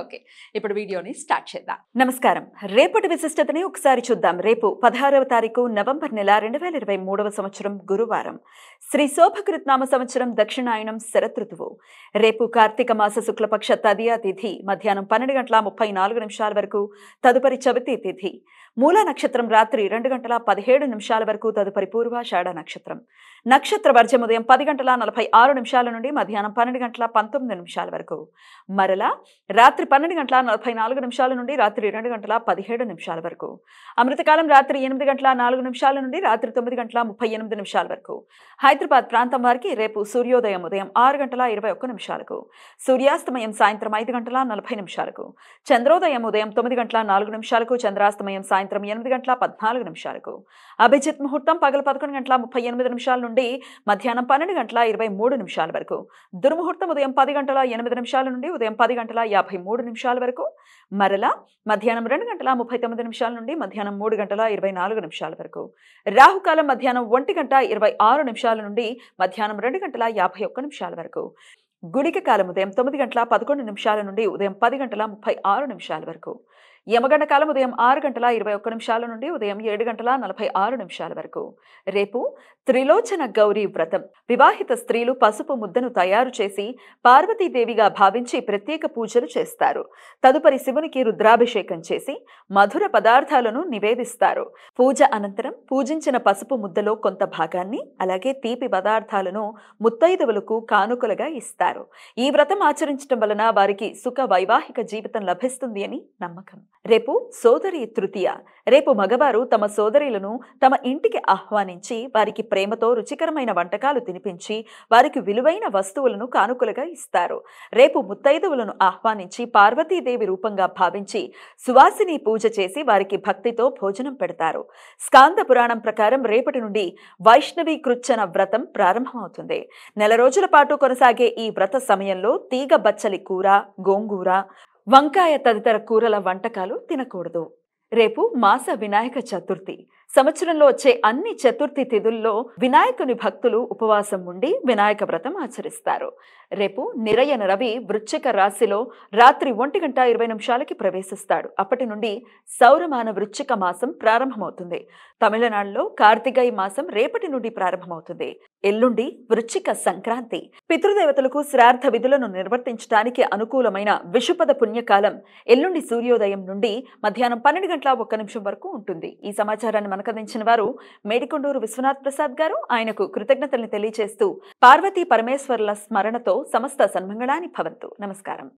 okay ఇప్పుడు వీడియోని start చేద్దాం నమస్కారం రేపటి విశిష్టతని ఒకసారి చూద్దాం రేపు పదహారవ తారీఖు నవంబర్ నెల రెండు వేల ఇరవై మూడవ సంవత్సరం గురువారం శ్రీ శోభకృత్నామ సంవత్సరం దక్షిణాయనం శరతృతువు రేపు కార్తీక మాస శుక్లపక్ష తదియా తిథి మధ్యాహ్నం పన్నెండు గంటల ముప్పై నాలుగు నిమిషాల వరకు తదుపరి చవితి తిథి మూల నక్షత్రం రాత్రి రెండు గంటల పదిహేడు నిమిషాల వరకు తదుపరి పూర్వాషాఢ నక్షత్రం నక్షత్ర వర్జం ఉదయం పది గంటల నలభై ఆరు నిమిషాల నుండి మధ్యాహ్నం పన్నెండు గంటల పంతొమ్మిది నిమిషాల వరకు మరలా రాత్రి పన్నెండు గంటల నలభై నాలుగు నిమిషాల నుండి రాత్రి రెండు గంటల పదిహేడు నిమిషాల వరకు అమృతకాలం రాత్రి ఎనిమిది గంటల నాలుగు నిమిషాల నుండి రాత్రి తొమ్మిది గంటల ముప్పై ఎనిమిది నిమిషాల వరకు హైదరాబాద్ ప్రాంతం వారికి రేపు సూర్యోదయం ఉదయం ఆరు గంటల ఇరవై ఒక్క నిమిషాలకు సూర్యాస్తమయం సాయంత్రం ఐదు గంటల నలభై నిమిషాలకు చంద్రోదయం ఉదయం తొమ్మిది గంటల నాలుగు నిమిషాలకు చంద్రాస్తమయం సాయంత్రం సాయంత్రం ఎనిమిది గంటల పద్నాలుగు నిమిషాలకు అభిజిత్ ముహూర్తం పగల పదకొండు గంటల ముప్పై ఎనిమిది నిమిషాల నుండి మధ్యాహ్నం పన్నెండు గంటల ఇరవై మూడు నిమిషాల వరకు దుర్ముహూర్తం ఉదయం పది గంటల ఎనిమిది నిమిషాల నుండి ఉదయం పది గంటల యాభై మూడు నిమిషాల వరకు మరలా మధ్యాహ్నం రెండు గంటల ముప్పై తొమ్మిది నిమిషాల నుండి మధ్యాహ్నం మూడు గంటల ఇరవై నాలుగు నిమిషాల వరకు రాహుకాలం మధ్యాహ్నం ఒంటి గంట ఇరవై ఆరు నిమిషాల నుండి మధ్యాహ్నం రెండు గంటల యాభై ఒక్క నిమిషాల వరకు గుడిక కాలం ఉదయం తొమ్మిది గంటల పదకొండు నిమిషాల నుండి ఉదయం పది గంటల ముప్పై ఆరు నిమిషాల వరకు యమగండ కాలం ఉదయం ఆరు గంటల ఇరవై ఒక్క నిమిషాల నుండి ఉదయం ఏడు గంటల నలభై ఆరు నిమిషాల వరకు రేపు త్రిలోచన గౌరీ వ్రతం వివాహిత స్త్రీలు పసుపు ముద్దను తయారు చేసి పార్వతీదేవిగా భావించి ప్రత్యేక పూజలు చేస్తారు తదుపరి శివునికి రుద్రాభిషేకం చేసి మధుర పదార్థాలను నివేదిస్తారు పూజ అనంతరం పూజించిన పసుపు ముద్దలో కొంత భాగాన్ని అలాగే తీపి పదార్థాలను ముత్తైదువులకు కానుకలుగా ఇస్తారు ఈ వ్రతం ఆచరించడం వలన వారికి సుఖ వైవాహిక జీవితం లభిస్తుంది అని నమ్మకం రేపు సోదరి తృతీయ రేపు మగవారు తమ సోదరిలను తమ ఇంటికి ఆహ్వానించి వారికి ప్రేమతో రుచికరమైన వంటకాలు తినిపించి వారికి విలువైన వస్తువులను కానుకలుగా ఇస్తారు రేపు ముత్తైదువులను ఆహ్వానించి పార్వతీదేవి రూపంగా భావించి సువాసిని పూజ చేసి వారికి భక్తితో భోజనం పెడతారు స్కాంద పురాణం ప్రకారం రేపటి నుండి వైష్ణవి కృచ్చన వ్రతం ప్రారంభమవుతుంది నెల రోజుల పాటు కొనసాగే ఈ వ్రత సమయంలో తీగ బచ్చలి కూర గోంగూర వంకాయ తదితర కూరల వంటకాలు తినకూడదు రేపు మాస వినాయక చతుర్థి సంవత్సరంలో వచ్చే అన్ని చతుర్థి తిథుల్లో వినాయకుని భక్తులు ఉపవాసం ఉండి వినాయక వ్రతం ఆచరిస్తారు రేపు నిరయన రవి వృశ్చిక రాశిలో రాత్రి ఒంటి గంట ఇరవై నిమిషాలకి ప్రవేశిస్తాడు అప్పటి నుండి సౌరమాన వృశ్చిక మాసం ప్రారంభమవుతుంది తమిళనాడులో కార్తికేయ మాసం రేపటి నుండి ప్రారంభమవుతుంది ఎల్లుండి వృశ్చిక సంక్రాంతి పితృదేవతలకు శ్రార్థ విధులను నిర్వర్తించడానికి అనుకూలమైన విషుపద పుణ్యకాలం ఎల్లుండి సూర్యోదయం నుండి మధ్యాహ్నం పన్నెండు గంటల ఒక్క నిమిషం వరకు ఉంటుంది ఈ సమాచారాన్ని మనకందించిన వారు మేడికొండూరు విశ్వనాథ్ ప్రసాద్ గారు ఆయనకు కృతజ్ఞతల్ని తెలియజేస్తూ పార్వతీ పరమేశ్వర్ల స్మరణతో సమస్త సన్మంగళాని భవంతు నమస్కారం